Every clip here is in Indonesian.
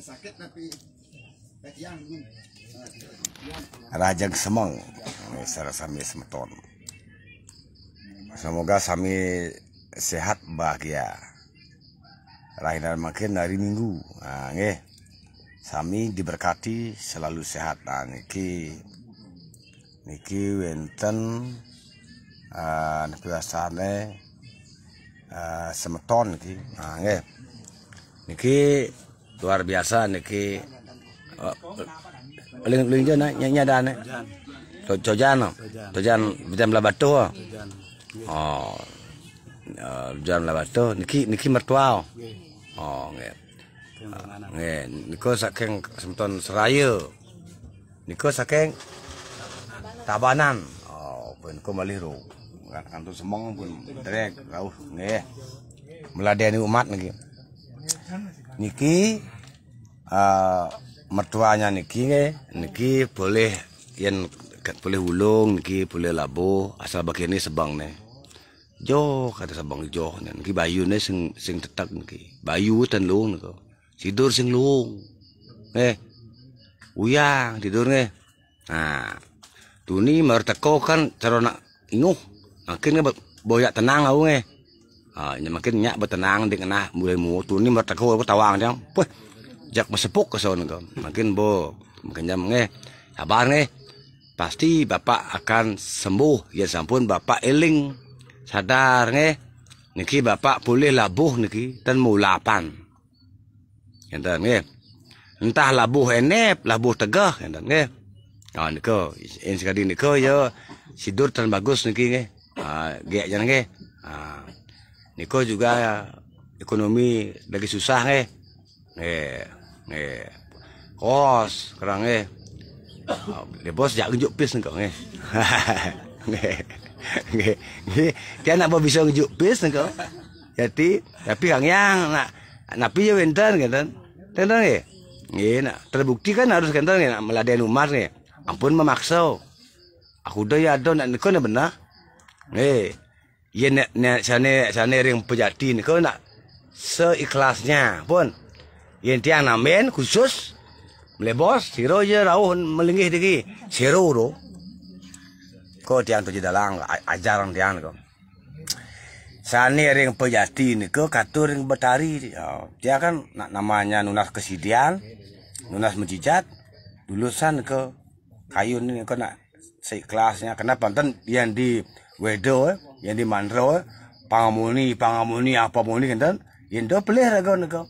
sakit tapi Rajang Semang sami semeton semoga sami sehat bahagia Rahinan makin dari minggu nah, sami diberkati selalu sehat nah, niki niki Winten ah, Niki ah, semeton niki ah, niki luar biasa niki oh, ling jana nyanya ada tojano tojan jam labato oh jam labato oh? oh. oh, niki niki mertua oh nggih ah, nggih niko saking semton serayu niko saking tabanan oh pun ko maliru kan kantu semong pun derek rauh nggih meladeni umat niki niki Eh, mertuanya niki niki boleh yen boleh hulung niki boleh labuh asal bagene sebang nih jo kata sebang jo niki bayu nih sing sing tetak niki bayu ten luung niku tidur sing luung eh uyang tidur ne nah tuni mar kan cara nak inguh makin boyak tenang au nge ah makin nyak betenang dengan nah mulai mu tuni mar teko aku tawang jang weh jak mesepuk ke sana gam makin bo makin jam nge sabar nge pasti bapak akan sembuh ya sampun bapak eling sadar nge niki bapak boleh labuh niki dan lapan. entar nge entah labuh enep labuh tegah entar nge Nah niko Ini sekali niko ya sidur tan bagus niki nge ah gek jangan nge ah, niko juga ekonomi lagi susah nge nge eh kos kerang eh dia bos jak ngejuk pis nengko eh nge dia nak bisa ngejuk pis nengko jadi tapi kang yang nak napi ya wentan kan tentan eh nge nak terbukti kan harus kentan nih nak meladen umar nih ampun memaksa aku dah ya ada nak nikah nak benar nih ya nak sana sana ring pejati kau nak seikhlasnya pun yang tiang namen khusus melebos siro je rauh melinggih diki siro uro ko tiang tuji dalang ajaran tiang ko sani ring pejati ni ko katur ring betari ya, dia kan namanya nunas kesidian nunas mencicat lulusan ke kayu ni ko nak si kelasnya kenapa nanti yang di wedo eh, yang di mandro eh. pangamuni pangamuni apa muni kan yang do pelih ragon ko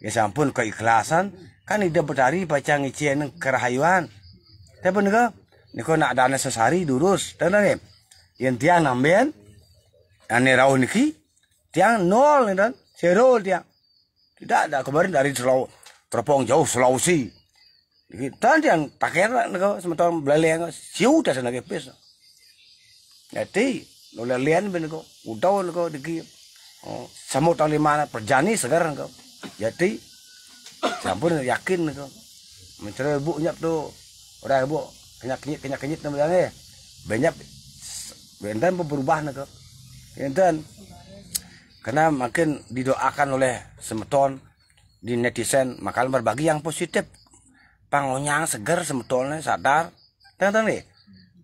ya sampun keikhlasan kan tidak berdari baca ngician kerahayuan tapi nika niko nak dana sesari durus dan nih yang tiang namben ane rau niki tiang nol nih ya kan zero tiang tidak ada kemarin dari selau teropong jauh Sulawesi tak kira takera niko sementara yang siu dah sana kepes jadi lo lian ben niko udah niko semua tahun lima perjani segar niko jadi campur yakin itu mencari ibu nyap tuh udah ibu kenyak kenyit kenyak kenyit namanya banyak benten berubah nih benten karena makin didoakan oleh semeton di netizen maka berbagi yang positif pangonyang seger semetonnya sadar tentang nih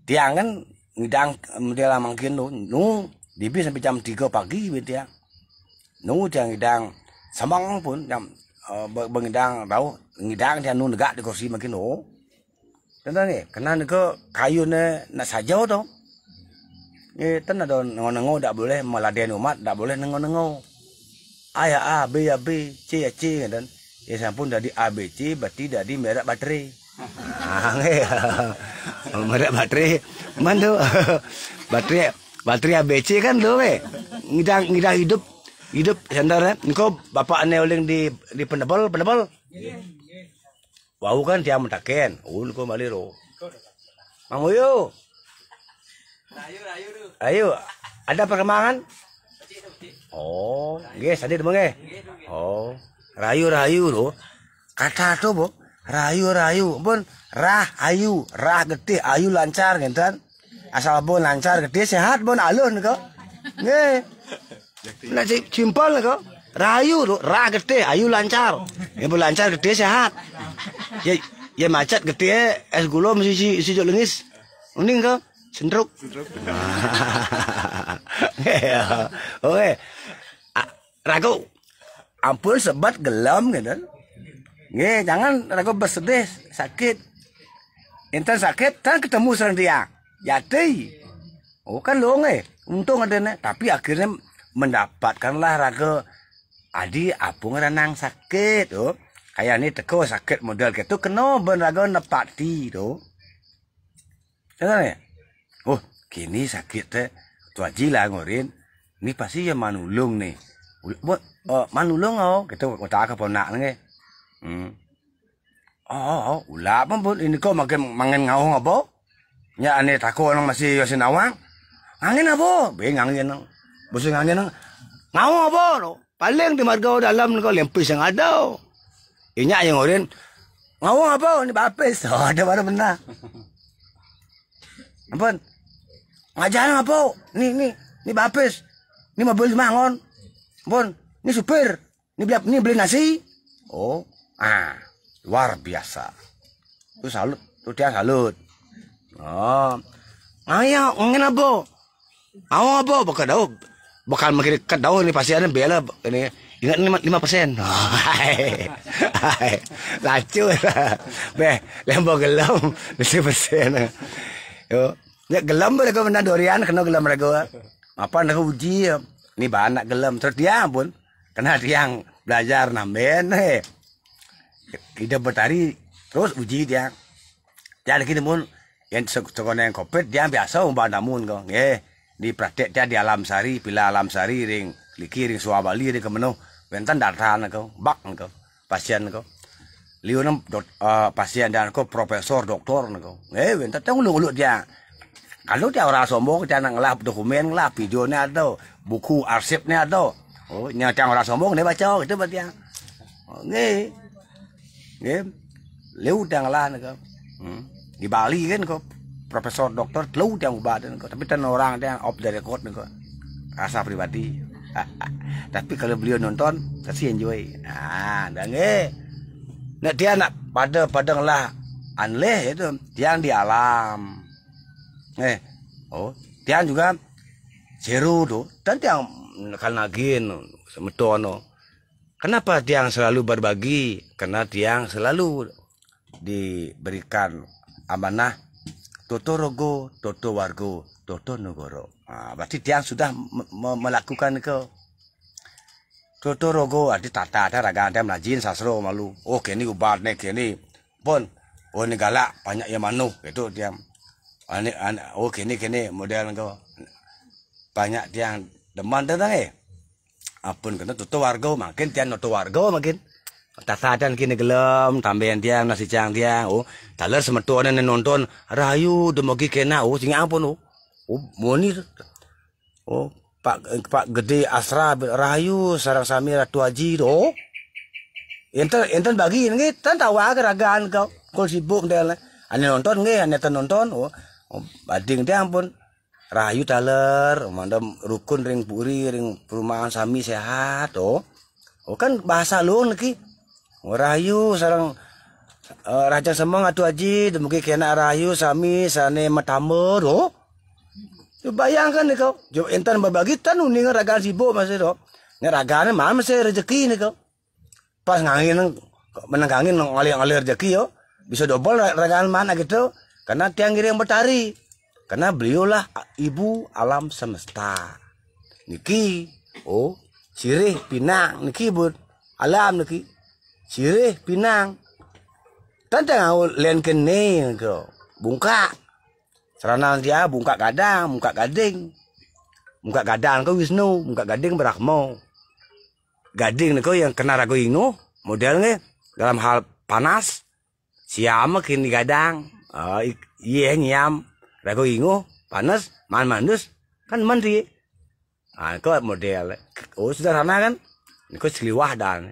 tiang kan ngidang mendialah mangkin nu nung dibi sampai jam 3 pagi gitu ya Nung tiang ngidang samang pun yang uh, bengidang tahu ngidang dia nun negak di kursi makin oh tentang ni kena ke kayu ne nak sajau tau ni tanda don nengo-nengo dak boleh meladen umat tak boleh nengo-nengo A ya A, B ya B, C ya C dan ya sampun dari A B C berarti dari merek baterai. Angge. merek baterai mana tuh baterai baterai ABC kan tuh weh. Ngidang ngidang hidup hidup sandar ya eh? Niko bapak ane oleng di di pendebel pendebel wow wau kan dia mendaken. Oh, un ko maliro yuk ayo ayo ayo ada perkembangan oh guys ada dong eh oh rayu rayu lo kata tuh bu rayu rayu pun rah ayu rah gede ayu lancar gitu asal bon lancar gede sehat bon alun kok nggih Nah, cik jimpol kok. Rayu, ra gede, ayu lancar. Ya lancar gede sehat. Ya ya macet gede es gula mesti si si lengis. Mending kok sendruk. Oke. Ragu ampun sebat gelam gitu. Nge, jangan ragu bersedih sakit. Intan sakit, kan ketemu sama dia. Jadi, oh kan lo nge, untung ada nih. Tapi akhirnya mendapatkanlah raga adi apung renang sakit tu oh. kayak ni teko sakit modal gitu kena ben raga nepati tu oh. kenapa ya? oh kini sakit teh tu aji lah ngorin ni pasti ya manulung ni buat uh, manulung oh gitu kota keponak ponak nih hmm. oh, oh, oh ulah pun ini kok makin mangen ngau apa ya aneh takut orang masih yosin ya awang angin apa bengang ya Buso nga nang ngawo ba no? Paling di margaw da dalam ko lempis ada. daw. Inya yang orin ngawo nga ba ni bapes. Oh, ada baru benda. Ampun. Ngajaran nga po. Ni ni ni bapes. Ni mobil mangon. Ampun. Ni supir. Ni beli ni beli nasi. Oh. Ah, luar biasa. Tuh salut, tuh dia salut. Oh. Ayo, ngene apa? Awo apa bakal daub? bakal makin dekat daun ini pasti ada bela ini ingat lima lima persen lacu beh lembo gelam lima persen yo ya gelam mereka benar dorian kena gelam mereka apa nak uji ini bahan nak gelam terus dia pun kena tiang belajar namben he kita bertari terus uji dia jadi kita pun yang sekolah yang kopet dia biasa umpama namun kau di praktek dia di alam sari bila alam sari ring liki ring suabali ring kemenuh wentan datahan kau bak kau pasien kau liu nam dot uh, eh, pasien dan kau profesor doktor kau eh wentan tahu lu lu dia kalau dia orang sombong dia nak ngelap dokumen ngelap videonya atau buku arsipnya atau oh nya orang sombong dia baca itu berarti ya nih oh, nge liu dia ngelap kau hmm. di Bali kan kau profesor dokter telu dia ubah dan tapi ten orang dia off the record kok rasa pribadi tapi kalau beliau nonton kasih enjoy nah dan nah dia nak pada pada lah anleh itu yang di alam eh oh dia juga jeru tuh dan tiang kanagin semetono kenapa yang selalu berbagi karena yang selalu diberikan amanah Toto Rogo, Toto Wargo, Toto Nogoro. Nah, berarti dia sudah melakukan ke Toto Rogo, arti tata ada raga ada melajin sasro malu. Oh kini ubat nih kini pon. Oh ini galak banyak yang manu itu dia. Ane, ah, ane, ah, oh kini kini model ke banyak tiang deman tentang eh. Apun kena Toto Wargo makin tiang Toto Wargo makin. Tata dan kini gelem, tambahan dia nasi cang dia Oh, taler nenek nonton rayu demogi kena. Oh, sing ampun oh. Oh, monir Oh, Pak eh, Pak Gede Asra rayu sarang Samira Tuaji oh. Enten enten bagi ini tan tahu keragaan kau kau sibuk dia Ane nonton nge, ane ten nonton. Oh, oh, bading dia ampun. Rayu taler, mandem rukun ring puri ring perumahan sami sehat. Oh, oh kan bahasa lu niki Rahayu sarang uh, eh, Rajang Semang atu aji mungkin kena rahayu sami sane matamer oh. Tu bayangkan nih kau. Jo entan berbagi tan uningan ragan sibuk masih eh, tu. Ni ragan mana masih eh, rezeki nih kau. Pas ngangin menenggangin ngalir-ngalir rezeki yo. Bisa double ragan mana gitu. Karena tiang kiri yang bertari. Karena lah ibu alam semesta. Niki oh sirih pinang niki bud alam niki sirih pinang tante ngau len kene ke bungka sarana dia bungka gadang, bungka gading bungka gadang ke Wisnu bungka gading berakmo gading ke yang kena ragu inu modelnya dalam hal panas siam kini gadang uh, iya nyam ragu ingu panas man manus kan mandi ah itu model oh sederhana kan ini kok seliwah dan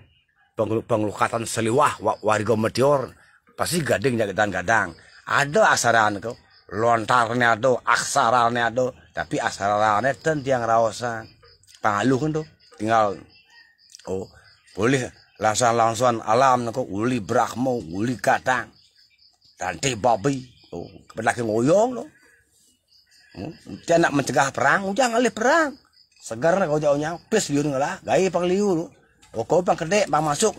penglukatan seliwah warga meteor pasti gading dan gadang ada asaran kok lontarnya tuh aksaranya tuh tapi asarannya ten tiang raosan pangaluh kan tuh tinggal oh boleh langsung langsung alam nako uli brahmo uli katang tante babi oh lagi ngoyong loh hmm? dia nak mencegah perang ujang ngalih perang segera kau jauhnya nyang pes liur ngalah gaya pangliur o kau pang masuk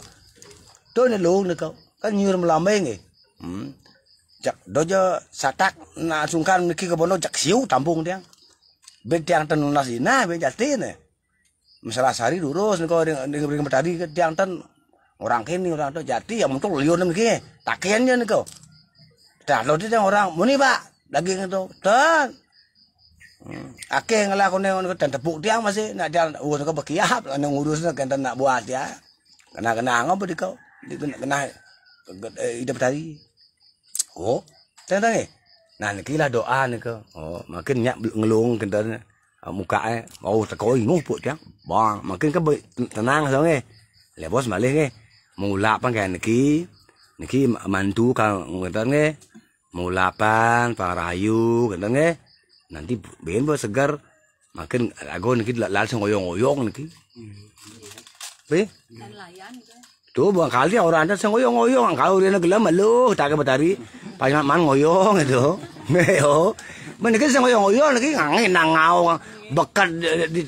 tu ni lu ni kau kan nyur melambeng eh hmm. jak dojo satak na sungkan niki ke bono jak siu tampung dia bek tiang ten lunas ina bek jati ne masalah sari lurus ni kau dengan dengan tadi tiang ten orang kini orang tu jati yang muncul liur ni takian takiannya niko, dah lo dia orang muni pak daging itu ten Ake ngalah kau neng kau tanda buk tiang masih nak jalan urus kau berkiap nak ngurus nak kena nak buat ya. Kena kena ngapa di kau? Di kena kena hidup tadi. Oh, tanda ni. Nah, ni kira doa ni kau. Oh, makin nyak ngelung kena muka eh. Oh, tak kau ingat buk tiang. Bang, makin kau tenang so ni. Lepas malih ni. Mengulap kan niki. Niki mantu kau kata ni. Mengulapan, pangrayu kata ni. nanti bikin bah segar makin agon niki langsung ngoyong-ngoyong niki be tuh buang kali orang anda sing ngoyong-ngoyong kalau dia gelem lu tak ke batari panjang man ngoyong itu meo Menikah niki sing ngoyong-ngoyong niki ngangin nangau bekat di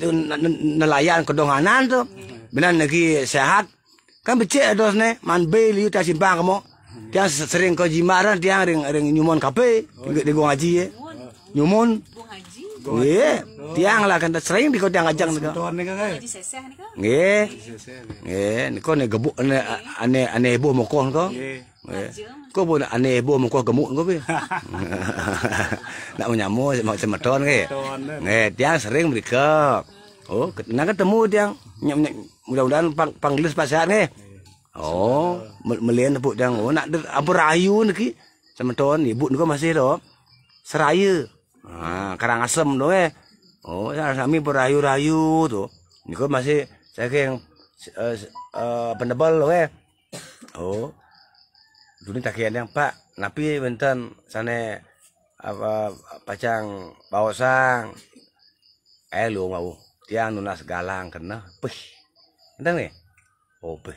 nelayan kedonganan tuh benar niki sehat kan becek terus ne man beli liu simpang kamu dia sering kau jimaran dia ring ring nyumon kape di gua ngaji ya nyumun Bung haji yeah. no. tiang lah kan sering di kau tiang ajang ni kau ni kau ni ni kau ni gebuk ni ane ane ibu mukoh kau yeah. kau pun ane ibu mukoh gemuk kau nak menyamu mau sematon ke ni tiang sering mereka oh nak ketemu tiang nyam nyam mudah-mudahan pang panggilis pasal ni Oh, mel melian tepuk dia. Oh, nak apa rayu ni ki? Sama tuan, ibu ni kau masih tak? Seraya. Nah, karang asem dong ya. Eh. Oh, ya kami berayu-rayu tuh. Niku masih saya yang uh, uh, penebal ya. Oh. Dulu takian yang Pak, napi benten sana apa pacang bawasang. Eh lu mau tiang nunas galang kena peh. Entang nih. Oh peh.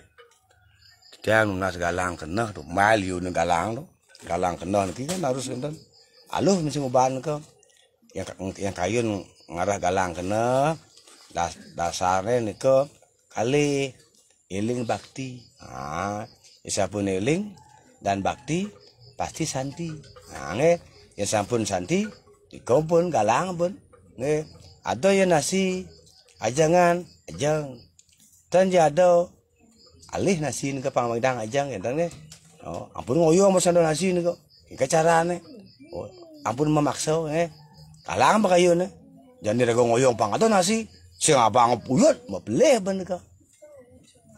Tiang nunas galang kena tuh maliu galang tuh. Galang kena nanti kan harus enten. Kan. Aluh mesti ngubahan kau yang, yang kayun ngarah galang kena das, dasarnya ini ke kali iling bakti ah isapun iling dan bakti pasti santi nah, nge, ya sampun santi dikompon galang pun nge, ada yang nasi ajangan ajang dan ada alih nasi ini ke pangmagdang ajang ya nge, oh, ampun ngoyo sama nasi ini kok ke carane oh, ampun memaksa nge, kalang ba kayo na? Diyan dirego ngoyong pang ato nasi. si nga ba ang puyot? Mapilih ba na ka?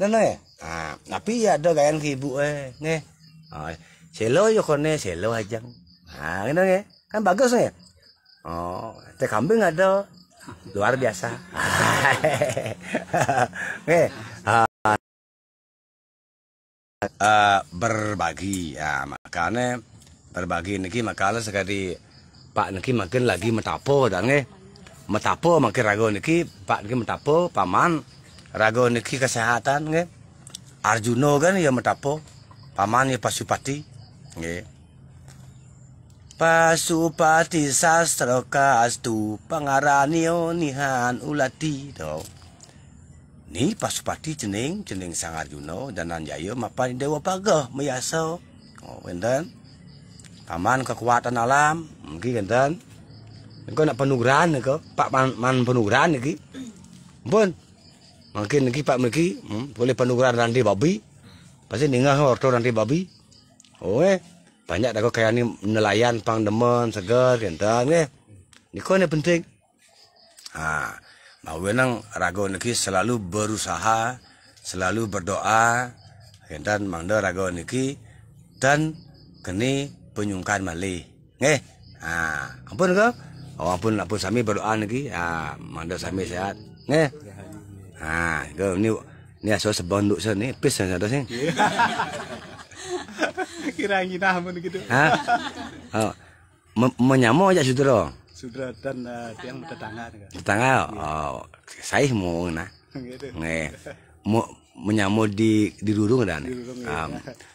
Ano eh? Ah, napiya do gayan kay ibu eh. Nge. Oh, selo yo kone, selo hajang. Ah, gano nge. Kan bagus nge. Oh, teh kambing ada luar biasa. nge. Ah, ah berbagi ya ah, makanya berbagi niki makalah sekali pak niki makin lagi metapo dan nge metapo makin ragu niki pak niki metapo paman ragu niki kesehatan nge Arjuno kan ya metapo paman ya pasupati nge Pasupati sastra kastu pangaranio nihan ulati do. Ni pasupati jening jening Sang Arjuna dan Anjaya mapan dewa pagah meyasa. Oh, wenden. Taman kekuatan alam mungkin kan Niku nak penugrahan niku, Pak man, man penugrahan niki. pun, Mungkin niki Pak miki hmm, boleh penugrahan nanti babi. Pasti ningah orto nanti babi. Oh eh. Banyak dah kaya ni nelayan pang segar, seger kenten nggih. Eh. kau ne penting. Ah, mau wenang rago niki selalu berusaha, selalu berdoa kenten mangda rago niki dan keni penyungkan mali, nggih ah, ampun ke oh ampun ampun sami berdoa lagi, Ah, manda sami sehat nggih ah, ke ni ni aso sebonduk sini, ni pis sen ada sing kira ngina ampun gitu ha oh menyamo aja sudro sudro dan eh, tiang tetangga tetangga oh, oh saya mau nah gitu nggih mau menyamu di di durung iya. ah, iya, kan um,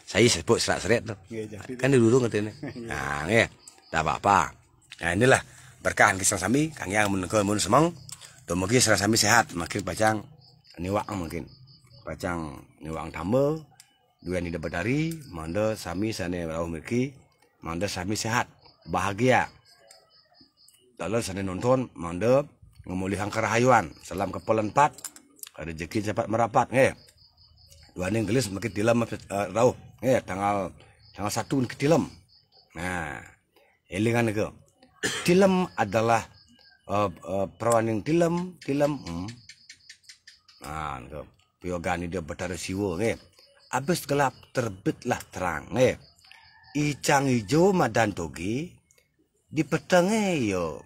saya sebut serat seret tuh kan di durung katanya nah ya tak apa apa nah inilah berkah kisah sami kang yang mun semang tuh mungkin serasa sami sehat makin pacang niwang mungkin pacang niwang tambel dua ini didapat dari mande sami sana rawuh miki, mande sami sehat bahagia lalu sana nonton mande ngemuli kerahayuan hayuan salam empat ada rezeki cepat merapat nih ya dua Inggris gelis dilem uh, eh, rauh ya tanggal tanggal satu mungkin dilem nah elingan ke dilem adalah uh, perawan yang dilem dilem hmm. nah ke piogani dia bertaruh siwo eh, ya. abis gelap terbitlah terang eh, ya. icang hijau madan togi di petengnya yo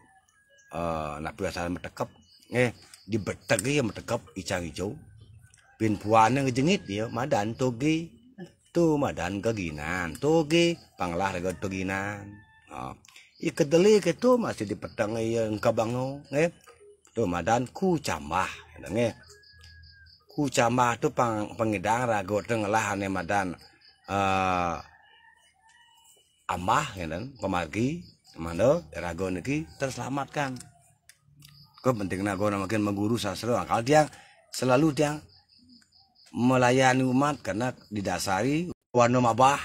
eh nak biasa metekep eh di betegi yang metekap icang hijau bin yang ngejengit ya madan togi, tu madan keginan togi panglah rego toginan oh. ikedeli ke tu masih di petang yang kabango nge ya. tu madan ku camah nge ya, ya. ku camah tu pang pengedang rago tengelah ane madan uh, amah ngeten pemargi mana rago niki terselamatkan penting rago makin mengguru sastra Kalau dia selalu dia melayani umat karena didasari warna mabah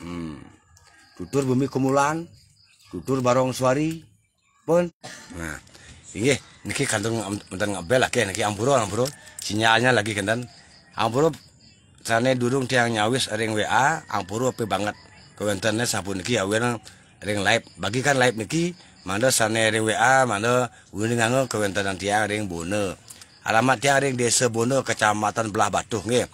hmm. tutur bumi kumulan tutur barong suari pun nah iya niki kantor mantan ngabel lagi niki amburo amburo sinyalnya lagi kendan amburo sana durung tiang nyawis ring wa amburo apa banget kewentannya sabun niki ya wen ring live bagikan live niki mana sana ring wa mana wini nganggo kewentanan tiang ring bone alamatnya ring desa Bono kecamatan Belah Batuh nggih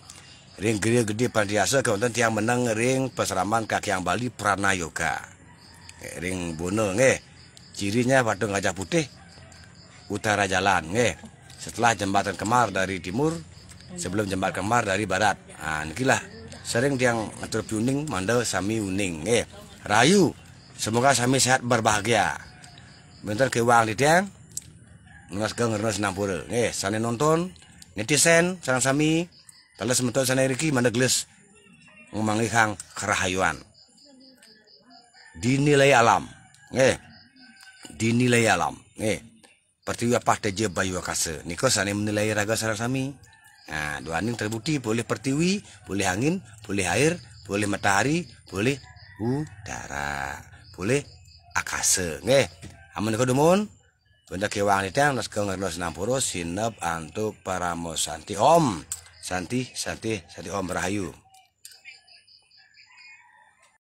ring gede gede pandiasa kemudian tiang meneng ring peseraman yang Bali Pranayoga ring Bono nggih cirinya Batu Gajah Putih utara jalan nggih setelah jembatan Kemar dari timur sebelum jembatan Kemar dari barat nah nikilah sering tiang ngatur piuning mandel sami uning nggih rayu semoga sami sehat berbahagia bentar kewang di tiang eh sana nonton netizen sarang sami talas mentot sana riki mandegles kang kerahayuan dinilai alam eh dinilai alam eh pertiwi apa teje bayu akase, niko sana menilai raga sarang sami nah dua aning terbukti boleh pertiwi boleh angin boleh air boleh matahari boleh udara boleh akase eh aman kau dumun Benda kewang itu yang nos kengar nos enam puluh sinep antuk para santi om santi santi santi om rahayu